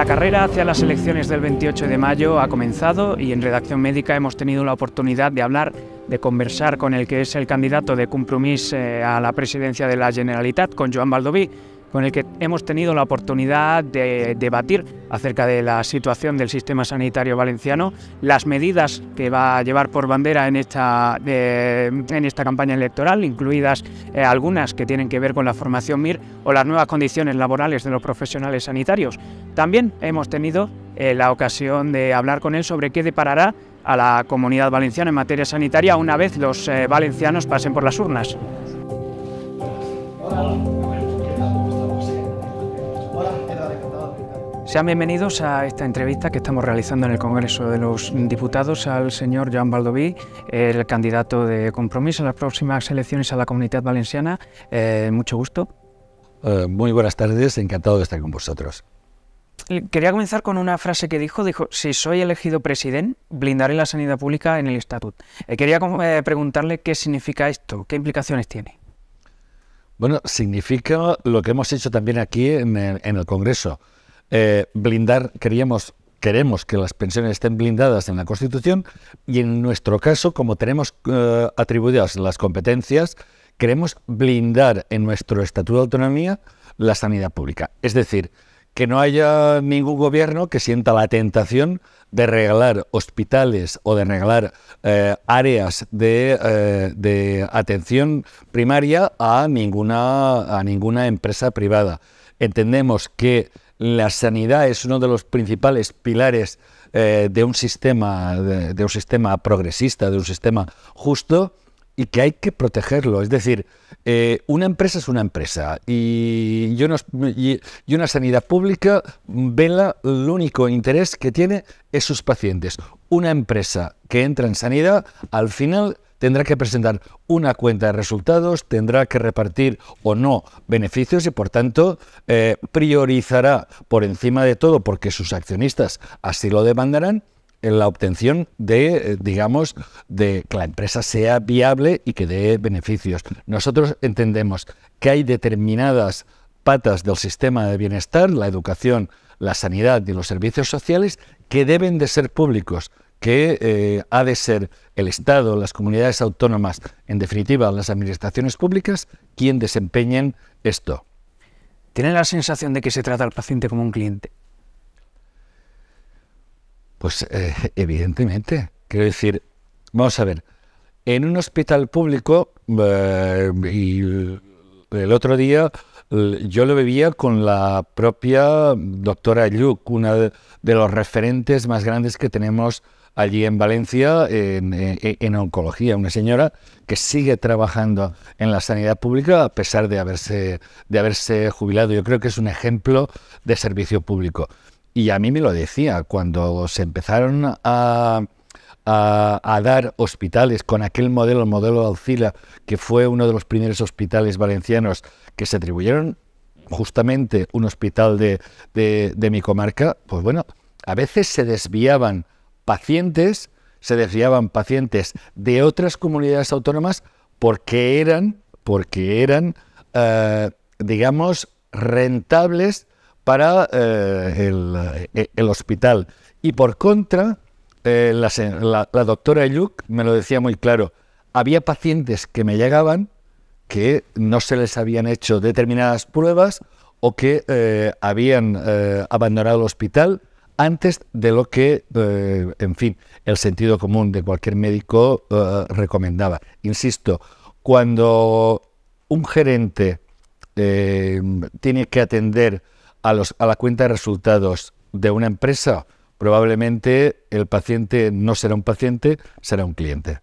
La carrera hacia las elecciones del 28 de mayo ha comenzado y en Redacción Médica hemos tenido la oportunidad de hablar, de conversar con el que es el candidato de compromiso eh, a la presidencia de la Generalitat, con Joan Baldoví con el que hemos tenido la oportunidad de debatir acerca de la situación del sistema sanitario valenciano, las medidas que va a llevar por bandera en esta, en esta campaña electoral, incluidas eh, algunas que tienen que ver con la formación MIR o las nuevas condiciones laborales de los profesionales sanitarios. También hemos tenido eh, la ocasión de hablar con él sobre qué deparará a la comunidad valenciana en materia sanitaria una vez los eh, valencianos pasen por las urnas. Sean bienvenidos a esta entrevista que estamos realizando en el Congreso de los Diputados al señor Joan Baldoví, el candidato de compromiso en las próximas elecciones a la Comunidad Valenciana. Eh, mucho gusto. Eh, muy buenas tardes, encantado de estar con vosotros. Quería comenzar con una frase que dijo, dijo, si soy elegido presidente, blindaré la sanidad pública en el estatut. Eh, quería preguntarle qué significa esto, qué implicaciones tiene. Bueno, significa lo que hemos hecho también aquí en el Congreso eh, blindar, queríamos, queremos que las pensiones estén blindadas en la Constitución y en nuestro caso, como tenemos eh, atribuidas las competencias, queremos blindar en nuestro Estatuto de Autonomía la sanidad pública. Es decir, que no haya ningún gobierno que sienta la tentación de regalar hospitales o de regalar eh, áreas de, atención primaria a ninguna, a ninguna empresa privada. Entendemos que la sanidad es uno de los principales pilares eh, de, un sistema, de, un sistema progresista, de un sistema justo, y que hay que protegerlo. Es decir, eh, una empresa es una empresa y, yo y, una sanidad pública vela el único interés que tiene es sus pacientes. Una empresa que entra en sanidad, al final tendrá que presentar una cuenta de resultados, tendrá que repartir o no beneficios y por tanto eh, priorizará por encima de todo, porque sus accionistas así lo demandarán, en la obtención de, eh, digamos, de que la empresa sea viable y que dé beneficios. Nosotros entendemos que hay determinadas patas del sistema de bienestar, la educación, la sanidad y los servicios sociales, que deben de ser públicos, que eh, ha de ser el Estado, las comunidades autónomas, en definitiva las administraciones públicas, quien desempeñen esto. ¿Tiene la sensación de que se trata al paciente como un cliente? Pues eh, evidentemente. Quiero decir, vamos a ver, en un hospital público, eh, el otro día yo lo bebía con la propia doctora Yuk, una de los referentes más grandes que tenemos allí en Valencia eh, en, oncología, una señora que sigue trabajando en la sanidad pública a pesar de haberse, de haberse jubilado. Yo creo que es un ejemplo de servicio público. Y a mí me lo decía cuando se empezaron a, dar hospitales con aquel modelo, el modelo Alcila, que fue uno de los primeros hospitales valencianos que se atribuyeron justamente un hospital de, de mi comarca, pues bueno, a veces se desviaban pacientes, se desviaban pacientes de otras comunidades autónomas porque eran, porque eran eh, digamos, rentables para eh, eh, el, hospital. Y por contra, la, doctora Yuk me lo decía muy claro, había pacientes que me llegaban que no se les habían hecho determinadas pruebas o que habían abandonado el hospital antes de lo que, eh, en fin, el sentido común de cualquier médico eh, recomendaba. Insisto, cuando un gerente eh, tiene que atender a, la cuenta de resultados de una empresa, probablemente el paciente no será un paciente, será un cliente.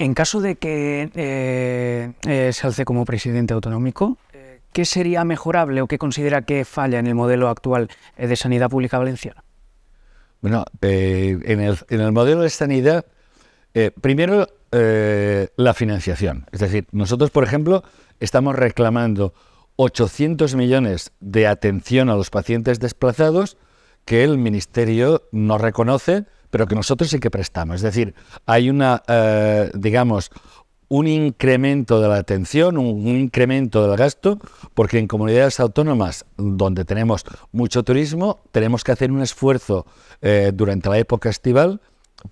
En caso de que se alce como presidente autonómico, ¿qué sería mejorable o qué considera que falla en el modelo actual eh, de sanidad pública valenciana? Bueno, eh, en, el, modelo de sanidad, eh, primero la financiación. Es decir, nosotros, por ejemplo, estamos reclamando 800 millones de atención a los pacientes desplazados que el Ministerio no reconoce, pero que nosotros sí que prestamos. Es decir, hay una, digamos, un incremento de la atención, un incremento del gasto, porque en comunidades autónomas donde tenemos mucho turismo, tenemos que hacer un esfuerzo eh, durante la época estival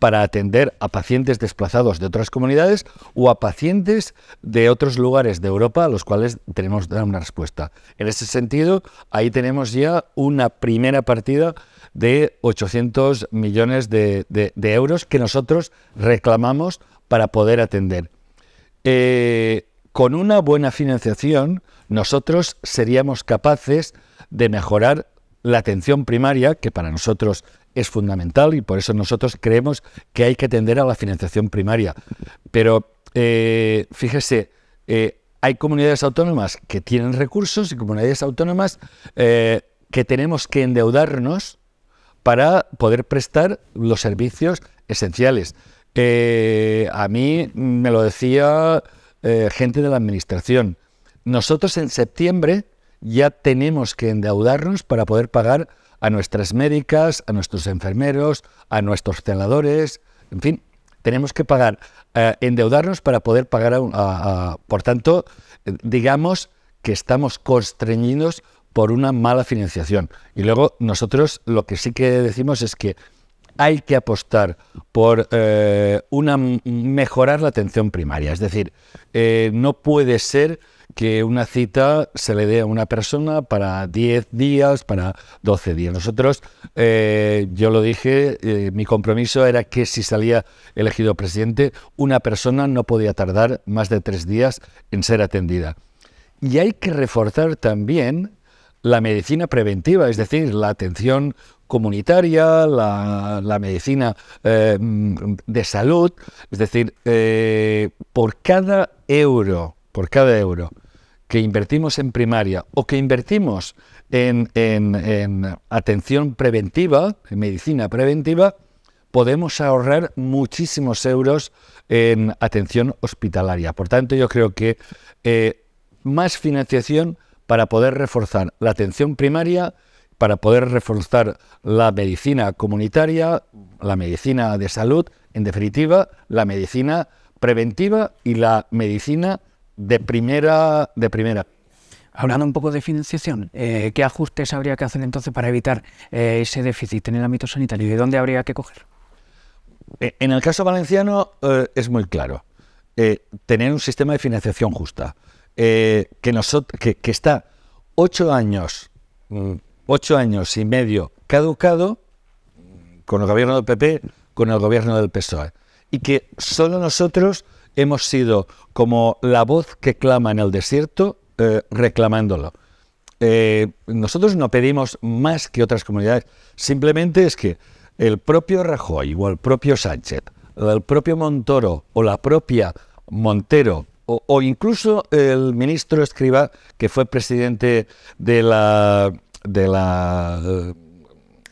para atender a pacientes desplazados de otras comunidades o a pacientes de otros lugares de Europa a los cuales tenemos que dar una respuesta. En ese sentido, ahí tenemos ya una primera partida de 800 millones de euros que nosotros reclamamos para poder atender. Eh, con una buena financiación nosotros seríamos capaces de mejorar la atención primaria, que para nosotros es fundamental y por eso nosotros creemos que hay que atender a la financiación primaria. Pero eh, fíjese, eh, hay comunidades autónomas que tienen recursos y comunidades autónomas que tenemos que endeudarnos para poder prestar los servicios esenciales. Eh, a mí me lo decía eh, gente de la administración. Nosotros en septiembre ya tenemos que endeudarnos para poder pagar a nuestras médicas, a nuestros enfermeros, a nuestros celadores, en fin, tenemos que pagar, eh, endeudarnos para poder pagar a, Por tanto, digamos que estamos constreñidos por una mala financiación. Y luego nosotros lo que sí que decimos es que hay que apostar por eh, una, mejorar la atención primaria. Es decir, eh, no puede ser que una cita se le dé a una persona para 10 días, para 12 días. Nosotros, eh, yo lo dije, mi compromiso era que si salía elegido presidente, una persona no podía tardar más de tres días en ser atendida. Y hay que reforzar también la medicina preventiva, es decir, la atención comunitaria, la, medicina eh, de salud, es decir, eh, por cada euro, por cada euro que invertimos en primaria o que invertimos en, atención preventiva, en medicina preventiva, podemos ahorrar muchísimos euros en atención hospitalaria. Por tanto, yo creo que eh, más financiación para poder reforzar la atención primaria, para poder reforzar la medicina comunitaria, la medicina de salud, en definitiva, la medicina preventiva y la medicina de primera, de primera Hablando un poco de financiación, eh, ¿qué ajustes habría que hacer entonces para evitar eh, ese déficit en el ámbito sanitario? ¿Y de dónde habría que coger? Eh, en el caso valenciano es muy claro. tener un sistema de financiación justa, que, está ocho años mm, ocho años y medio caducado con el gobierno del PP, con el gobierno del PSOE. Y que solo nosotros hemos sido como la voz que clama en el desierto eh, reclamándolo. Eh, nosotros no pedimos más que otras comunidades. Simplemente es que el propio Rajoy o el propio Sánchez, el propio Montoro o la propia Montero o, o incluso el ministro Escriba, que fue presidente de la de la,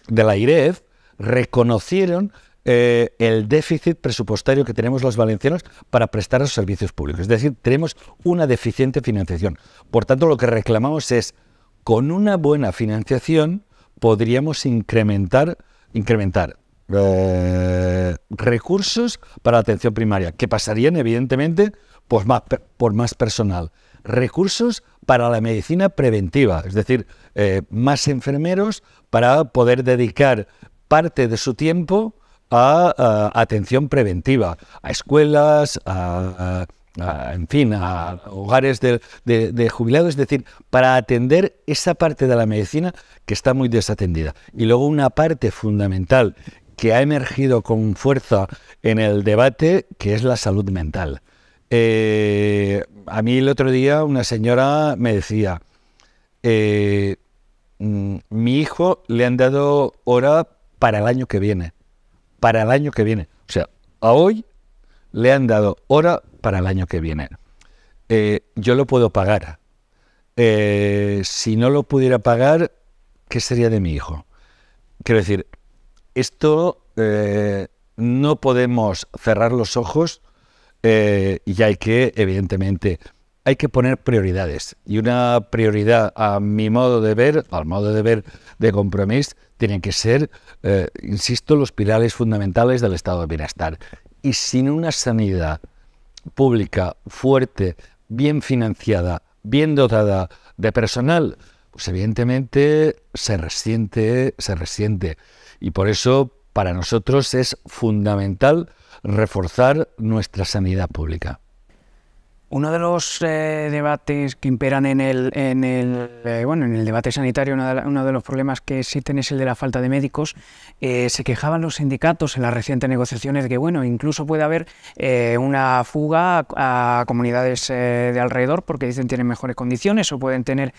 de la IREF reconocieron eh, el déficit presupuestario que tenemos los valencianos para prestar los servicios públicos. Es decir, tenemos una deficiente financiación. Por tanto, lo que reclamamos es, con una buena financiación podríamos incrementar, incrementar eh, recursos para la atención primaria, que pasarían evidentemente por más, personal. Recursos para la medicina preventiva, es decir, eh, más enfermeros para poder dedicar parte de su tiempo a, atención preventiva, a escuelas, en fin, a hogares de, jubilados, es decir, para atender esa parte de la medicina que está muy desatendida. Y luego una parte fundamental que ha emergido con fuerza en el debate, que es la salud mental. Eh, a mí el otro día una señora me decía, eh, mm, mi hijo le han dado hora para el año que viene, para el año que viene. O sea, a hoy le han dado hora para el año que viene. Eh, yo lo puedo pagar. si no lo pudiera pagar, ¿qué sería de mi hijo? Quiero decir, esto no podemos cerrar los ojos eh, y hay que, evidentemente, hay que poner prioridades. Y una prioridad, a mi modo de ver, al modo de ver de compromiso, tiene que ser, eh, insisto, los pilares fundamentales del estado de bienestar. Y sin una sanidad pública fuerte, bien financiada, bien dotada de personal, pues evidentemente se resiente, se resiente. Y por eso para nosotros es fundamental reforzar nuestra sanidad pública. Uno de los eh, debates que imperan en el, en el eh, bueno, en el debate sanitario, uno de, los problemas que existen es el de la falta de médicos. Eh, se quejaban los sindicatos en las recientes negociaciones de que, bueno, incluso puede haber una fuga a, comunidades de alrededor porque dicen tienen mejores condiciones o pueden tener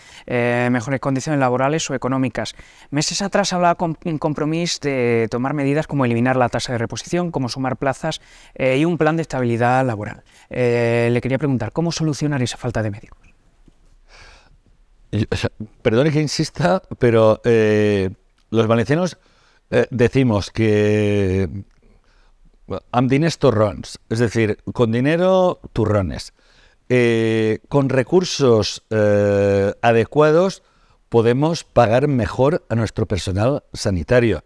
mejores condiciones laborales o económicas. Meses atrás hablaba con, en compromiso de tomar medidas como eliminar la tasa de reposición, como sumar plazas y un plan de estabilidad laboral. le quería preguntar ¿Cómo solucionar esa falta de médicos? perdone que insista, pero eh, los valencianos eh, decimos que am diners es decir, con dinero turrones. Eh, con recursos adecuados podemos pagar mejor a nuestro personal sanitario.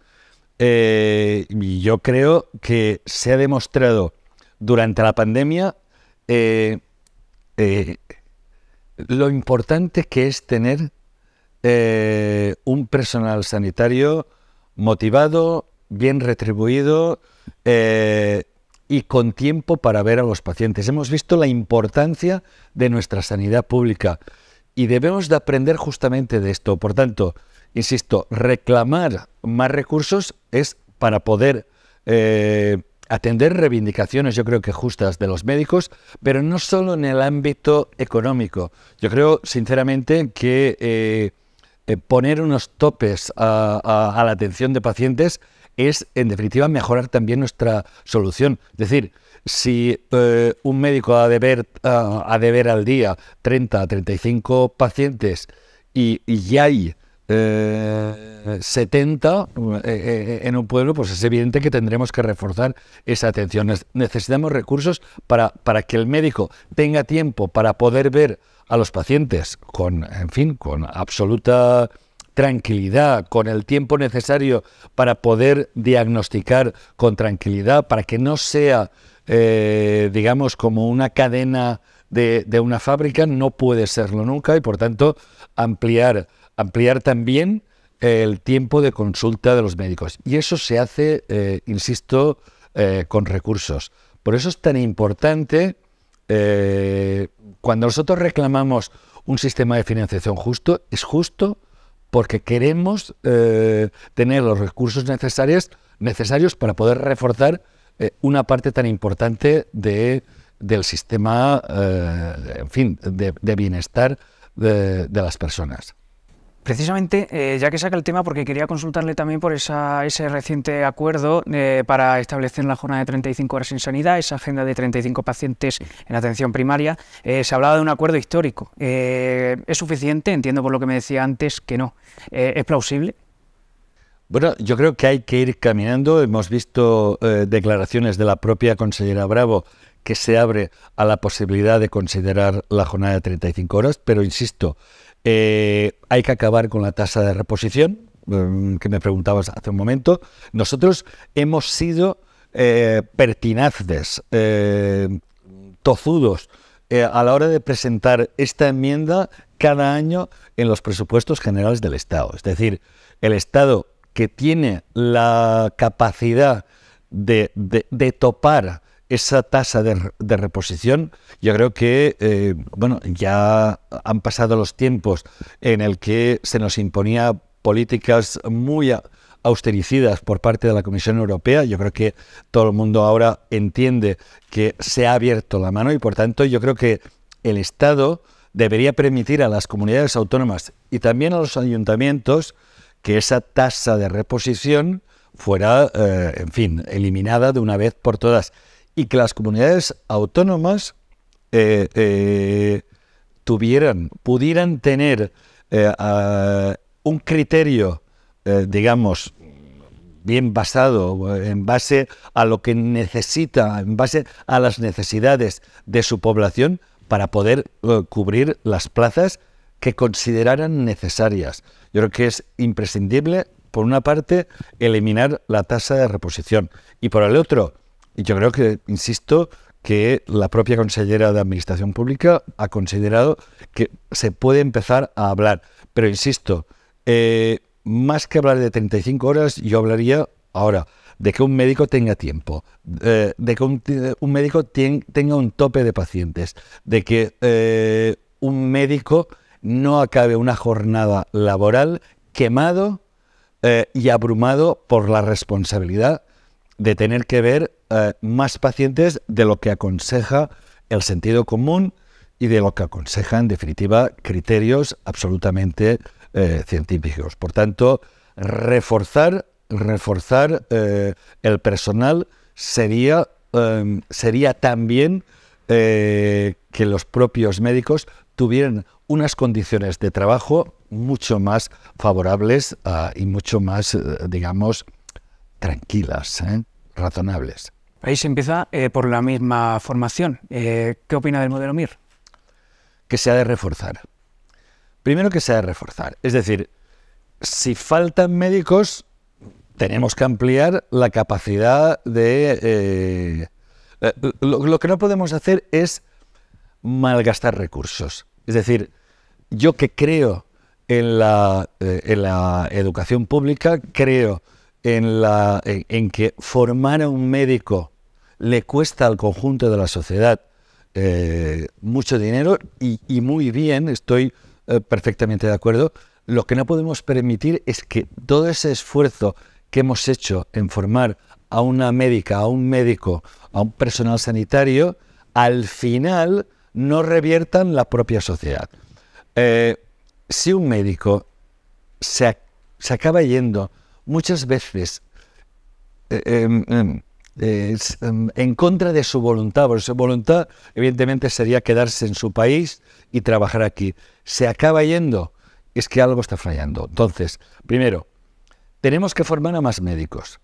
yo creo que se ha demostrado durante la pandemia eh, lo importante que es tener eh, un personal sanitario motivado, bien retribuido eh, y con tiempo para ver a los pacientes. Hemos visto la importancia de nuestra sanidad pública y debemos de aprender justamente de esto. Por tanto, insisto, reclamar más recursos es para poder atender reivindicaciones, yo creo que justas, de los médicos, pero no solo en el ámbito económico. Yo creo, sinceramente, que eh, eh, poner unos topes a, la atención de pacientes es, en definitiva, mejorar también nuestra solución. Es decir, si eh, un médico ha de, ver, al día 30 a 35 pacientes y ya hay 70 eh, eh, eh, en un pueblo, pues es evidente que tendremos que reforzar esa atención. Necesitamos recursos para, para que el médico tenga tiempo para poder ver a los pacientes con, en fin, con absoluta tranquilidad, con el tiempo necesario para poder diagnosticar con tranquilidad, para que no sea, digamos, como una cadena de, de, una fábrica, no puede serlo nunca y por tanto ampliar ampliar también el tiempo de consulta de los médicos. Y eso se hace, eh, insisto, eh, con recursos. Por eso es tan importante, eh, cuando nosotros reclamamos un sistema de financiación justo, es justo porque queremos tener los recursos necesarios, necesarios para poder reforzar una parte tan importante del sistema, en fin, de, bienestar de las personas. Precisamente, eh, ya que saca el tema, porque quería consultarle también por esa, ese reciente acuerdo eh, para establecer la jornada de 35 horas sin sanidad, esa agenda de 35 pacientes en atención primaria. Eh, se hablaba de un acuerdo histórico. ¿Es suficiente? Entiendo por lo que me decía antes que no. ¿Es plausible? Bueno, yo creo que hay que ir caminando. Hemos visto declaraciones de la propia consellera Bravo que se abre a la posibilidad de considerar la jornada de 35 horas, pero insisto, eh, hay que acabar con la tasa de reposición, em, que me preguntabas hace un momento. Nosotros hemos sido eh, pertinaces, eh, tozudos, a la hora de presentar esta enmienda cada año en los presupuestos generales del Estado. Es decir, el Estado que tiene la capacidad de topar esa tasa de, reposición, yo creo que, eh, bueno, ya han pasado los tiempos en el que se nos imponía políticas muy austericidas por parte de la Comisión Europea. Yo creo que todo el mundo ahora entiende que se ha abierto la mano y, por tanto, yo creo que el Estado debería permitir a las comunidades autónomas y también a los ayuntamientos que esa tasa de reposición fuera, eh, en fin, eliminada de una vez por todas y que las comunidades autónomas eh, eh, tuvieran, pudieran tener eh, un criterio, digamos, bien basado en base a lo que necesita, en base a las necesidades de su población para poder cubrir las plazas que consideraran necesarias. Yo creo que es imprescindible, por una parte, eliminar la tasa de reposición y por el otro, y yo creo que, insisto, que la propia consellera de Administración Pública ha considerado que se puede empezar a hablar. Pero insisto, eh, más que hablar de 35 horas, yo hablaría ahora de que un médico tenga tiempo, eh, de que un, médico tenga un tope de pacientes, de que eh, un médico no acabe una jornada laboral quemado y abrumado por la responsabilidad de tener que ver eh, más pacientes de lo que aconseja el sentido común y de lo que aconseja, en definitiva, criterios absolutamente eh, científicos. Por tanto, reforzar, reforzar eh, el personal sería, em, sería también que los propios médicos tuvieran unas condiciones de trabajo mucho más favorables ah, y mucho más, digamos, tranquilas, ¿eh? razonables. Ahí se empieza eh, por la misma formación. Eh, ¿Qué opina del modelo MIR? Que se ha de reforzar. Primero que se ha de reforzar. Es decir, si faltan médicos, tenemos que ampliar la capacidad de... Lo, que no podemos hacer es malgastar recursos. Es decir, yo que creo en la, en la, educación pública, creo en, la, en, que formar a un médico le cuesta al conjunto de la sociedad eh, mucho dinero y, muy bien, estoy eh, perfectamente de acuerdo. Lo que no podemos permitir es que todo ese esfuerzo que hemos hecho en formar a una médica, a un médico, a un personal sanitario, al final no reviertan la propia sociedad. Eh, si un médico se, se acaba yendo muchas veces eh, em, em, em, en contra de su voluntad, porque su voluntad evidentemente sería quedarse en su país y trabajar aquí. Se acaba yendo, es que algo está fallando. Entonces, primero, tenemos que formar a más médicos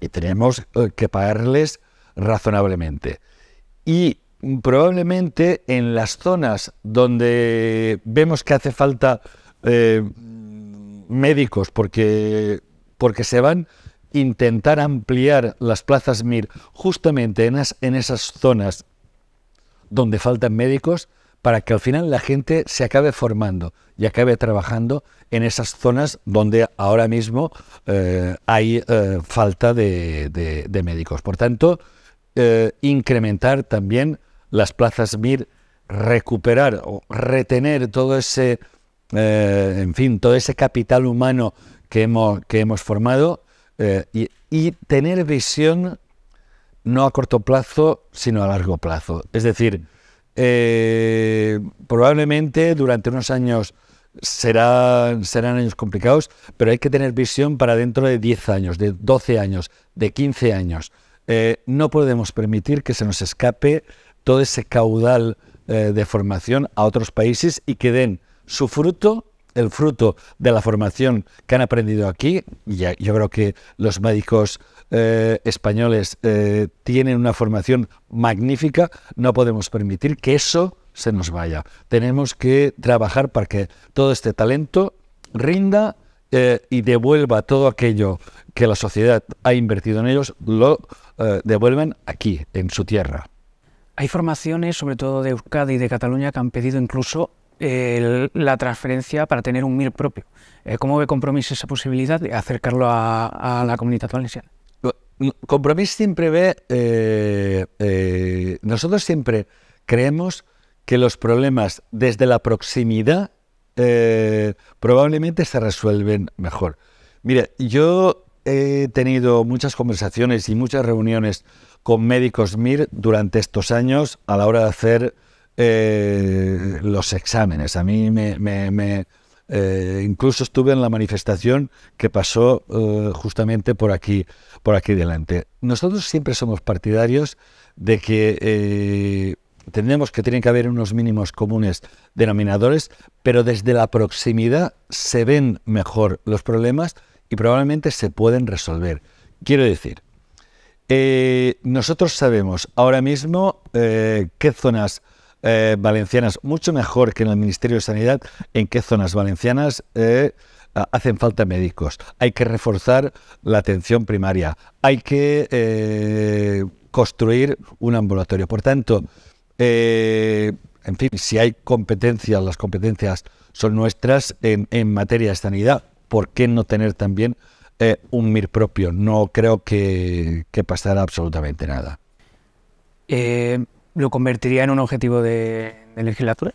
y tenemos eh, que pagarles razonablemente. Y probablemente en las zonas donde vemos que hace falta eh, médicos porque porque se van a intentar ampliar las plazas MIR justamente en, esas zonas donde faltan médicos para que al final la gente se acabe formando y acabe trabajando en esas zonas donde ahora mismo eh, hay eh, falta de, médicos. Por tanto, eh, incrementar también las plazas MIR, recuperar o retener todo ese, en fin, todo ese capital humano que hemos, formado eh, y, tener visión no a corto plazo, sino a largo plazo. Es decir, eh, probablemente durante unos años será, serán años complicados, pero hay que tener visión para dentro de 10 años, de 12 años, de 15 años. Eh, no podemos permitir que se nos escape todo ese caudal de formación a otros países y que den su fruto el fruto de la formación que han aprendido aquí. yo creo que los médicos eh, españoles eh, tienen una formación magnífica. No podemos permitir que eso se nos vaya. Tenemos que trabajar para que todo este talento rinda eh, y devuelva todo aquello que la sociedad ha invertido en ellos, lo devuelven aquí, en su tierra. Hay formaciones, sobre todo de Euskadi y de Cataluña, que han pedido incluso la transferencia para tener un MIR propio. Eh, ¿Cómo ve Compromís esa posibilidad de acercarlo a, la comunidad valenciana? Mm, Compromís siempre ve, eh, eh, nosotros siempre creemos que los problemas desde la proximidad probablemente se resuelven mejor. Mire, yo he tenido muchas conversaciones y muchas reuniones con médicos MIR durante estos años a la hora de hacer los exámenes. A mí me... me, me eh, incluso estuve en la manifestación que pasó eh, justamente por aquí, por aquí delante. Nosotros siempre somos partidarios de que eh, tenemos que tienen que haber unos mínimos comunes denominadores, pero desde la proximidad se ven mejor los problemas y probablemente se pueden resolver. Quiero decir, nosotros sabemos ahora mismo qué zonas eh, valencianas, mucho mejor que en el Ministerio de Sanidad, en qué zonas valencianas eh, hacen falta médicos. Hay que reforzar la atención primaria, hay que eh, construir un ambulatorio. Por tanto, en fin, si hay competencias, las competencias son nuestras en, materia de sanidad, ¿por qué no tener también un MIR propio? No creo que, pasará absolutamente nada. ¿Lo convertiría en un objetivo de, legislatura?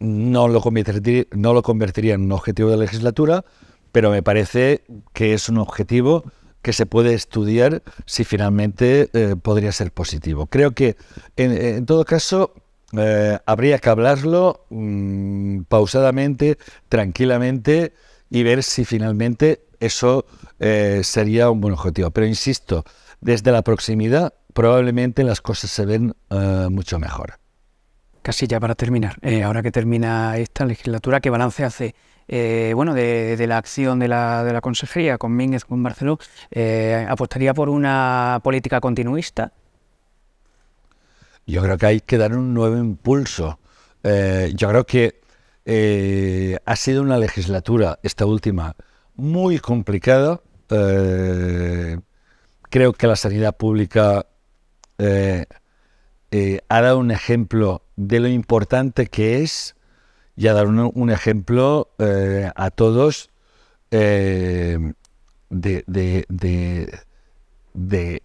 No lo, convertiría, en un objetivo de legislatura, pero me parece que es un objetivo que se puede estudiar si finalmente eh, podría ser positivo. Creo que, en, todo caso, eh, habría que hablarlo mm, pausadamente, tranquilamente y ver si finalmente eso eh, sería un buen objetivo. Pero insisto, desde la proximidad probablemente las cosas se ven eh, mucho mejor. Casi ya para terminar, eh, ahora que termina esta legislatura, ¿qué balance hace eh, bueno, de, la acción de la, de la consejería con Mínguez, con Barceló? ¿Apostaría por una política continuista? Yo creo que hay que dar un nuevo impulso. yo creo que ha sido una legislatura, esta última, muy complicada creo que la sanidad pública eh, eh, ha dado un ejemplo de lo importante que es y ha dado un, ejemplo eh, a todos de,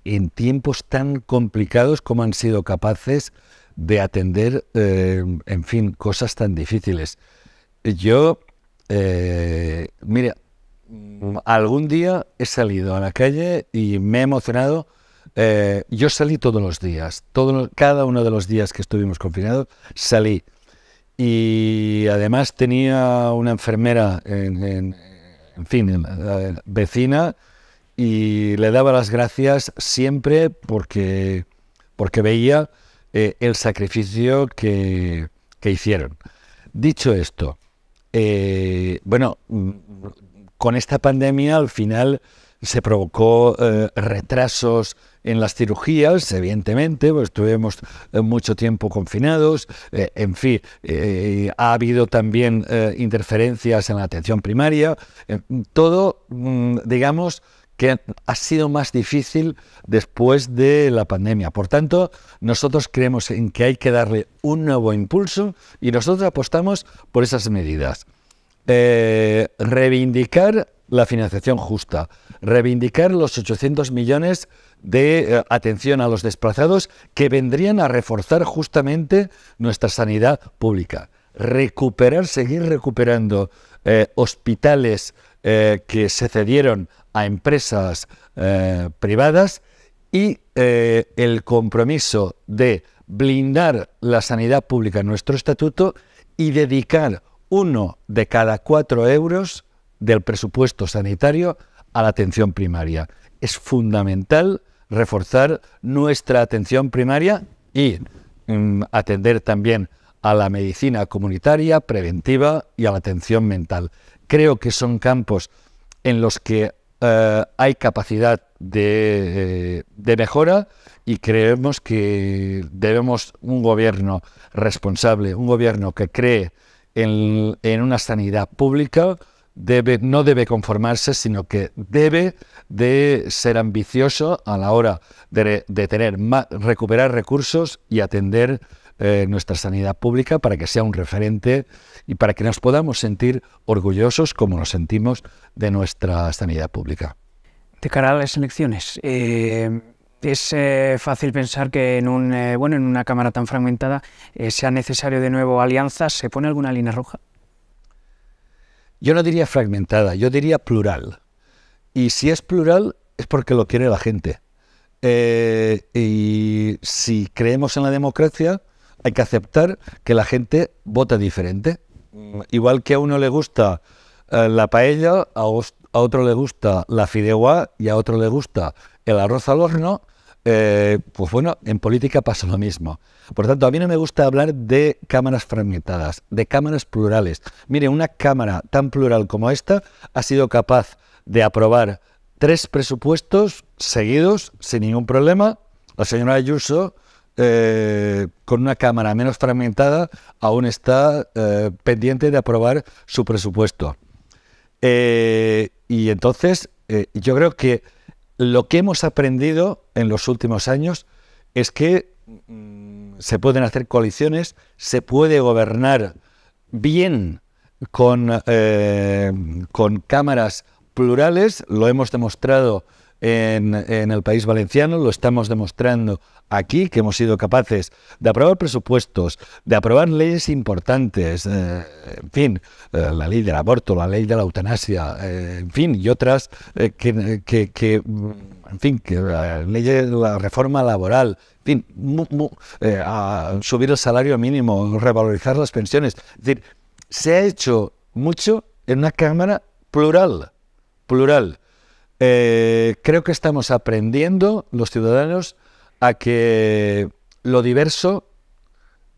en tiempos tan complicados como han sido capaces de atender, en fin, cosas tan difíciles. Yo, mira, algún día he salido a la calle y me he emocionado eh, yo salí todos los días, cada uno de los días que estuvimos confinados, salí. Y además tenía una enfermera, en, fin, eh, vecina, y le daba las gracias siempre porque, porque veía eh, el sacrificio que, hicieron. Dicho esto, bueno, mm, con esta pandemia al final se provocó eh, retrasos en las cirugías, evidentemente, pues estuvimos eh, mucho tiempo confinados, eh, en fin, ha habido también interferencias en la atención primaria, todo, mm, digamos, que ha sido más difícil después de la pandemia. Por tanto, nosotros creemos en que hay que darle un nuevo impulso y nosotros apostamos por esas medidas. reivindicar la financiación justa, reivindicar los 800 millones de eh, atención a los desplazados que vendrían a reforzar justamente nuestra sanidad pública, recuperar, seguir recuperando eh, hospitales eh, que se cedieron a empresas privadas y el compromiso de blindar la sanidad pública en nuestro estatuto y dedicar uno de cada cuatro euros del presupuesto sanitario a la atención primaria. Es fundamental reforzar nuestra atención primaria y mm, atender también a la medicina comunitaria, preventiva y a la atención mental. Creo que son campos en los que eh, hay capacidad eh, de, mejora y creemos que debemos un gobierno responsable, un gobierno que cree en una sanidad pública, no debe conformarse, sino que debe de ser ambicioso a la hora de, tener recuperar recursos y atender eh, nuestra sanidad pública para que sea un referente y para que nos podamos sentir orgullosos como nos sentimos de nuestra sanidad pública. De cara a las elecciones, eh, es eh, fácil pensar que en, un, bueno, en una Cámara tan fragmentada sea necesario de nuevo alianzas. ¿Se pone alguna línea roja? Yo no diría fragmentada, yo diría plural. Y si es plural es porque lo quiere la gente. Eh, y si creemos en la democracia, hay que aceptar que la gente vota diferente. Mm. Igual que a uno le gusta eh, la paella, a, otro le gusta la fideuá y a otro le gusta el arroz al horno, eh, pues bueno, en política pasa lo mismo. Por tanto, a mí no me gusta hablar de cámaras fragmentadas, de cámaras plurales. Mire, una cámara tan plural como esta ha sido capaz de aprobar tres presupuestos seguidos sin ningún problema. La señora Ayuso, eh, con una cámara menos fragmentada, aún está eh, pendiente de aprobar su presupuesto. Eh, y entonces, yo creo que lo que hemos aprendido en los últimos años es que mm, se pueden hacer coaliciones, se puede gobernar bien con, eh, con cámaras plurales, lo hemos demostrado en, el País Valenciano, lo estamos demostrando aquí, que hemos sido capaces de aprobar presupuestos, de aprobar leyes importantes, eh, en fin, eh, la ley del aborto, la ley de la eutanasia, eh, en fin, y otras que, mm, en fin, que la, ley de la reforma laboral, en fin, subir el salario mínimo, revalorizar las pensiones. Es decir, se ha hecho mucho en una Cámara plural, plural eh, creo que estamos aprendiendo los ciudadanos a que lo diverso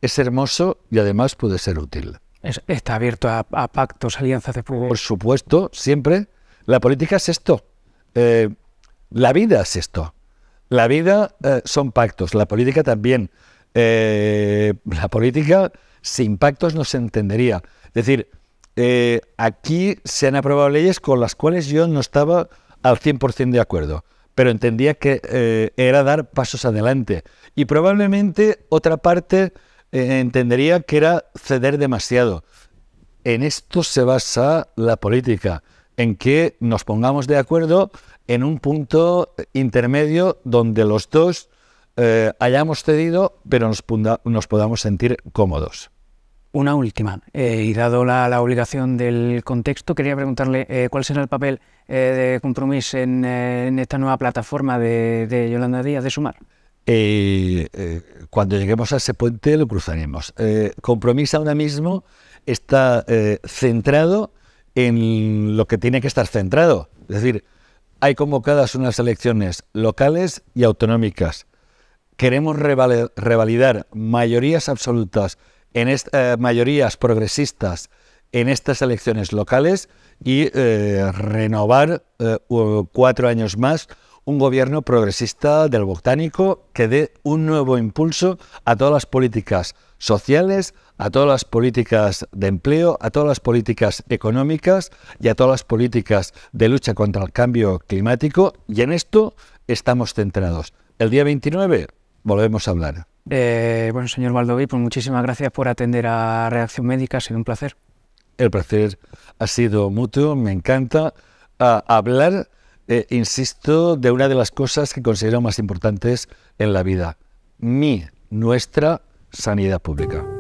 es hermoso y además puede ser útil. está abierto a, pactos, alianzas de Por supuesto, siempre. La política es esto. Eh, la vida es esto. La vida eh, son pactos, la política también. Eh, la política sin pactos no se entendería. Es decir, aquí se han aprobado leyes con las cuales yo no estaba al 100% de acuerdo, pero entendía que eh, era dar pasos adelante. Y probablemente otra parte eh, entendería que era ceder demasiado. En esto se basa la política, en que nos pongamos de acuerdo en un punto intermedio donde los dos eh, hayamos cedido, pero nos podamos sentir cómodos. Una última, eh, y dado la, obligación del contexto, quería preguntarle eh, cuál será el papel eh, de Compromís en, esta nueva plataforma de, de Yolanda Díaz de Sumar. cuando lleguemos a ese puente lo cruzaremos. Compromís ahora mismo está centrado en lo que tiene que estar centrado. Es decir, hay convocadas unas elecciones locales y autonómicas. Queremos revalidar mayorías absolutas en eh, mayorías progresistas en estas elecciones locales y eh, renovar eh, cuatro años más un gobierno progresista del botánico que dé un nuevo impulso a todas las políticas sociales, a todas las políticas de empleo, a todas las políticas económicas y a todas las políticas de lucha contra el cambio climático. Y en esto estamos centrados. El día 29 volvemos a hablar. Eh, bueno, señor Valdoví, pues muchísimas gracias por atender a Reacción Médica, ha sido un placer. El placer ha sido mutuo, me encanta hablar, eh, insisto, de una de las cosas que considero más importantes en la vida, mi, nuestra sanidad pública.